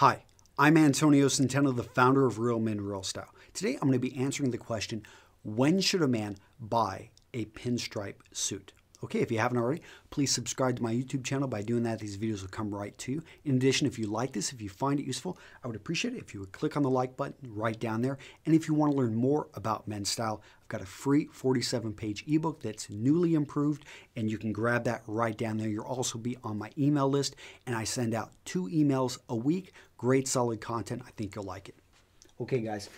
Hi, I'm Antonio Centeno, the founder of Real Men Real Style. Today I'm going to be answering the question when should a man buy a pinstripe suit? Okay, if you haven't already, please subscribe to my YouTube channel. By doing that, these videos will come right to you. In addition, if you like this, if you find it useful, I would appreciate it if you would click on the like button right down there. And if you want to learn more about men's style, I've got a free 47-page ebook that's newly improved, and you can grab that right down there. You'll also be on my email list, and I send out two emails a week. Great, solid content. I think you'll like it. Okay, guys.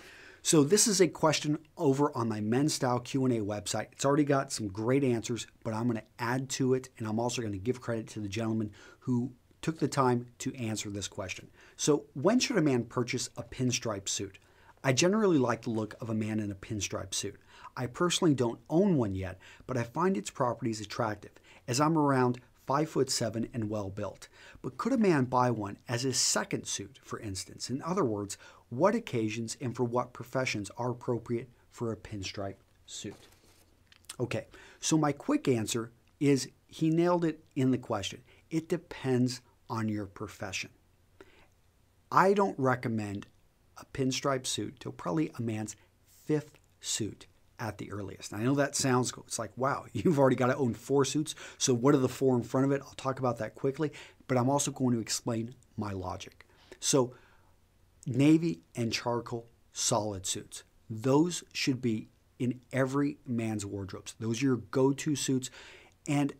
So this is a question over on my Men's Style Q&A website. It's already got some great answers, but I'm going to add to it, and I'm also going to give credit to the gentleman who took the time to answer this question. So when should a man purchase a pinstripe suit? I generally like the look of a man in a pinstripe suit. I personally don't own one yet, but I find its properties attractive, as I'm around 5 foot 7 and well built. But could a man buy one as his second suit, for instance? In other words, what occasions and for what professions are appropriate for a pinstripe suit. Okay, so my quick answer is he nailed it in the question. It depends on your profession. I don't recommend a pinstripe suit till probably a man's fifth suit at the earliest. And I know that sounds cool. It's like, wow, you've already got to own four suits. So what are the four in front of it? I'll talk about that quickly, but I'm also going to explain my logic. So navy and charcoal solid suits. Those should be in every man's wardrobes. Those are your go to suits. And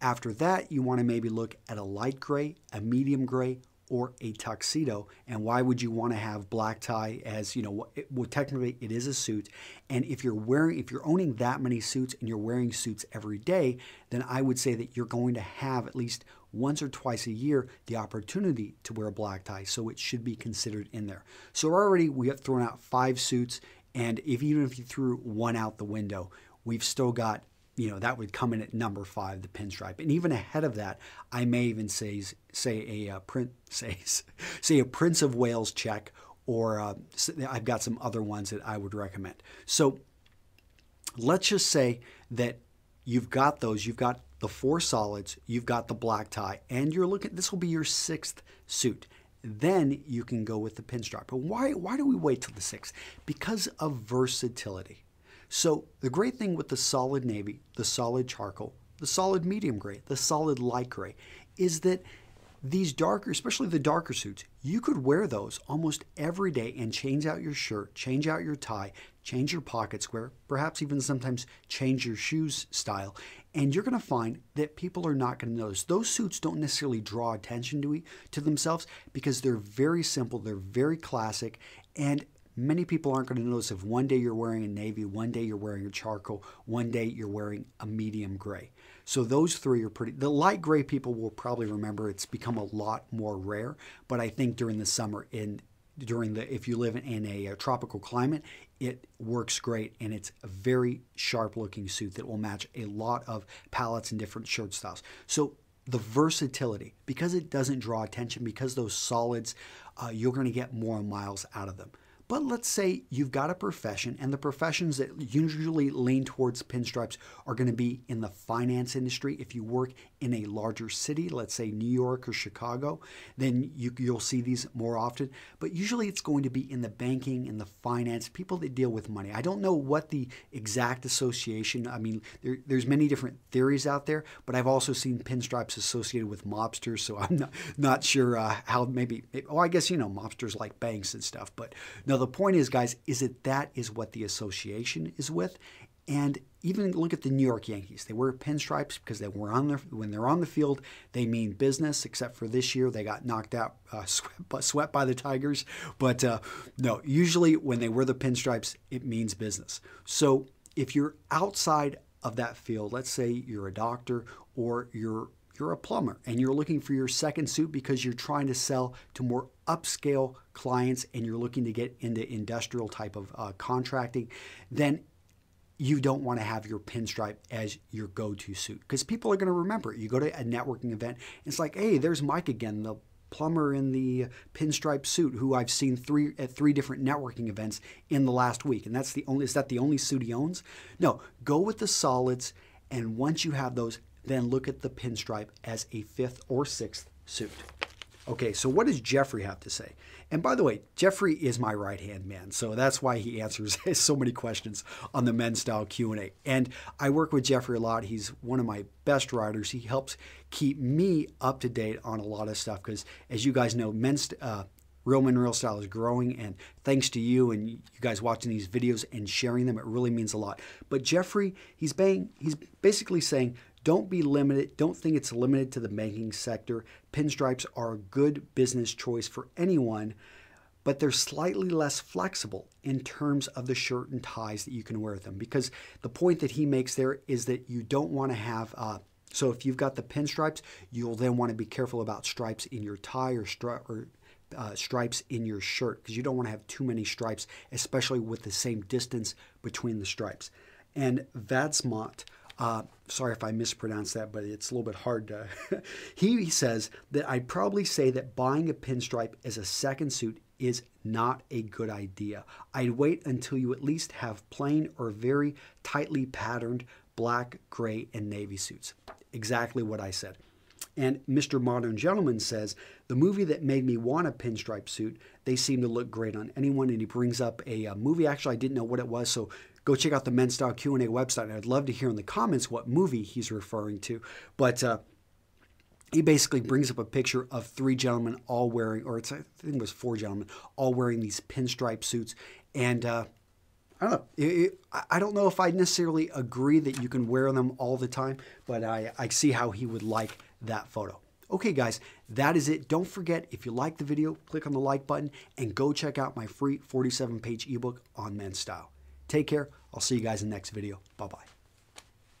after that, you want to maybe look at a light gray, a medium gray, or a tuxedo and why would you want to have black tie as you know it, well technically it is a suit and if you're wearing if you're owning that many suits and you're wearing suits every day then i would say that you're going to have at least once or twice a year the opportunity to wear a black tie so it should be considered in there so already we have thrown out five suits and if even if you threw one out the window we've still got you know, that would come in at number five, the pinstripe. And even ahead of that, I may even say say a uh, print says say a Prince of Wales check, or uh, I've got some other ones that I would recommend. So let's just say that you've got those, you've got the four solids, you've got the black tie, and you're looking. This will be your sixth suit. Then you can go with the pinstripe. But why why do we wait till the sixth? Because of versatility. So the great thing with the solid navy, the solid charcoal, the solid medium gray, the solid light gray, is that these darker, especially the darker suits, you could wear those almost every day and change out your shirt, change out your tie, change your pocket square, perhaps even sometimes change your shoes style, and you're going to find that people are not going to notice. Those suits don't necessarily draw attention to, to themselves because they're very simple, they're very classic, and Many people aren't going to notice if one day you're wearing a navy, one day you're wearing a charcoal, one day you're wearing a medium gray. So those three are pretty. The light gray people will probably remember it's become a lot more rare, but I think during the summer in during the if you live in a, a uh, tropical climate, it works great and it's a very sharp looking suit that will match a lot of palettes and different shirt styles. So the versatility because it doesn't draw attention because those solids uh, you're going to get more miles out of them but let's say you've got a profession, and the professions that usually lean towards pinstripes are going to be in the finance industry. If you work in a larger city, let's say New York or Chicago, then you, will see these more often. But usually it's going to be in the banking, in the finance, people that deal with money. I don't know what the exact association, I mean, there, there's many different theories out there, but I've also seen pinstripes associated with mobsters, so I'm not, not sure uh, how maybe, oh, I guess, you know, mobsters like banks and stuff, but no, now, the point is, guys, is that that is what the association is with. And even look at the New York Yankees. They wear pinstripes because they were on their, when they're on the field, they mean business. Except for this year, they got knocked out, uh, swept, by, swept, by the Tigers. But uh, no, usually when they wear the pinstripes, it means business. So if you're outside of that field, let's say you're a doctor or you're you're a plumber and you're looking for your second suit because you're trying to sell to more upscale clients and you're looking to get into industrial type of uh, contracting, then you don't want to have your pinstripe as your go-to suit because people are going to remember it. You go to a networking event, it's like, hey, there's Mike again, the plumber in the pinstripe suit who I've seen three at three different networking events in the last week. And that's the only is that the only suit he owns? No, go with the solids and once you have those, then look at the pinstripe as a fifth or sixth suit. Okay, so what does Jeffrey have to say? And by the way, Jeffrey is my right-hand man, so that's why he answers so many questions on the men's style Q&A. And I work with Jeffrey a lot. He's one of my best writers. He helps keep me up to date on a lot of stuff because, as you guys know, men's uh, Real Men Real Style is growing, and thanks to you and you guys watching these videos and sharing them, it really means a lot. But Jeffrey, he's, bang, he's basically saying, don't be limited. Don't think it's limited to the banking sector. Pinstripes are a good business choice for anyone, but they're slightly less flexible in terms of the shirt and ties that you can wear with them. Because the point that he makes there is that you don't want to have. Uh, so if you've got the pinstripes, you'll then want to be careful about stripes in your tie or, stri- or uh, stripes in your shirt because you don't want to have too many stripes, especially with the same distance between the stripes. And Vatsmont, uh, sorry if I mispronounced that, but it's a little bit hard to. he says that I would probably say that buying a pinstripe as a second suit is not a good idea. I'd wait until you at least have plain or very tightly patterned black, gray, and navy suits. Exactly what I said. And Mr. Modern Gentleman says, the movie that made me want a pinstripe suit, they seem to look great on anyone. And he brings up a, a uh, movie. Actually, I didn't know what it was, so go check out the Men's Style Q&A website. And I'd love to hear in the comments what movie he's referring to. But uh, he basically brings up a picture of three gentlemen all wearing, or its I think it was four gentlemen, all wearing these pinstripe suits. And uh, I don't know. It, I don't know if I necessarily agree that you can wear them all the time, but I, I see how he would like that photo. Okay guys, that is it. Don't forget, if you like the video, click on the like button and go check out my free 47 page ebook on men's style. Take care. I'll see you guys in the next video. Bye-bye.